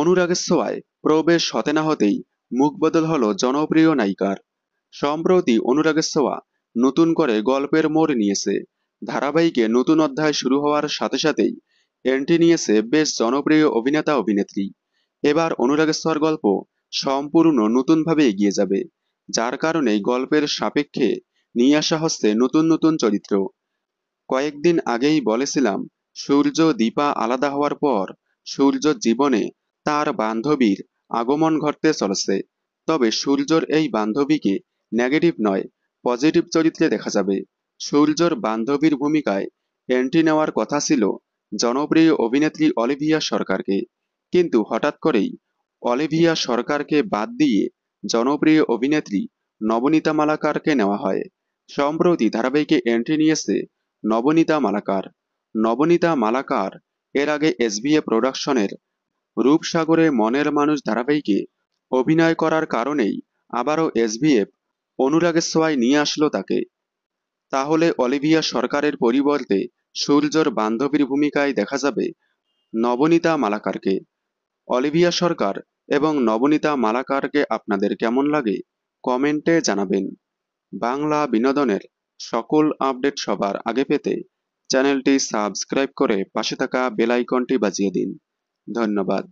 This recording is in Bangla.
অনুরাগের সোয়ায় প্রবেশ হতে না হতেই মুখ বদল হল জনপ্রিয় নায়িকার সম্প্রতি অনুরাগের সোয়া নতুন করে গল্পের মোড় নিয়েছে ধারাবাহিকে নতুন অধ্যায় শুরু হওয়ার সাথে সাথেই এন্ট্রি নিয়েছে বেশ জনপ্রিয় অভিনেতা অভিনেত্রী এবার অনুরাগেশ্বর গল্প সম্পূর্ণ নতুনভাবে এগিয়ে যাবে যার কারণে গল্পের সাপেক্ষে নিয়ে আসা হচ্ছে নতুন নতুন চরিত্র কয়েকদিন আগেই বলেছিলাম সূর্য দীপা আলাদা হওয়ার পর সূর্য জীবনে তার বান্ধবীর আগমন ঘটতে চলেছে তবে সূর্যর এই বান্ধবীকে নেগেটিভ নয় পজিটিভ চরিত্রে দেখা যাবে সূর্যর বান্ধবীর ভূমিকায় এন্ট্রি নেওয়ার কথা ছিল জনপ্রিয় অভিনেত্রী অলিভিয়া সরকারকে কিন্তু হঠাৎ করেই অলিভিয়া সরকারকে বাদ দিয়ে জনপ্রিয় অভিনেত্রী নবনীতা মালাকারকে নেওয়া হয় সম্প্রতি ধারাবাহিকে এন্ট্রি নিয়েছে নবনীতা মালাকার নবনীতা মালাকার এর আগে এসবিএ প্রোডাকশনের রূপসাগরে মনের মানুষ ধারাবাহিকে অভিনয় করার কারণেই আবারও এসভিএফ অনুরাগের সোয়ায় নিয়ে আসলো তাকে তাহলে অলিভিয়া সরকারের পরিবর্তে সূর্যর বান্ধবীর ভূমিকায় দেখা যাবে নবনীতা মালাকারকে অলিভিয়া সরকার এবং নবনীতা মালাকারকে আপনাদের কেমন লাগে কমেন্টে জানাবেন বাংলা বিনোদনের সকল আপডেট সবার আগে পেতে চ্যানেলটি সাবস্ক্রাইব করে পাশে থাকা বেলাইকনটি বাজিয়ে দিন ধন্যবাদ